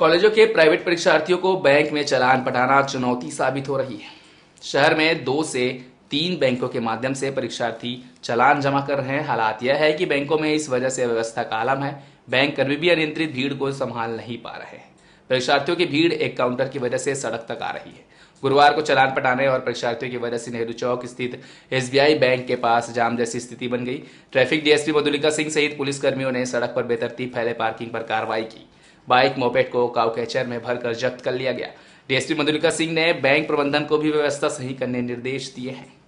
कॉलेजों के प्राइवेट परीक्षार्थियों को बैंक में चलान पटाना चुनौती साबित हो रही है शहर में दो से तीन बैंकों के माध्यम से परीक्षार्थी चलान जमा कर रहे हैं हालात यह है कि बैंकों में इस वजह से व्यवस्था का आलम है बैंक कर्मी भी अनियंत्रित भीड़ को संभाल नहीं पा रहे हैं परीक्षार्थियों की भीड़ एक काउंटर की वजह से सड़क तक आ रही है गुरुवार को चलान पटाने और परीक्षार्थियों की वजह से नेहरू चौक स्थित एस बैंक के पास जाम जैसी स्थिति बन गई ट्रैफिक डीएसपी मधुलिका सिंह सहित पुलिसकर्मियों ने सड़क पर बेतरतीब फैले पार्किंग पर कार्रवाई की बाइक मोपेट को काउ कैचर में भरकर जब्त कर लिया गया डीएसपी मधुलिका सिंह ने बैंक प्रबंधन को भी व्यवस्था सही करने निर्देश दिए हैं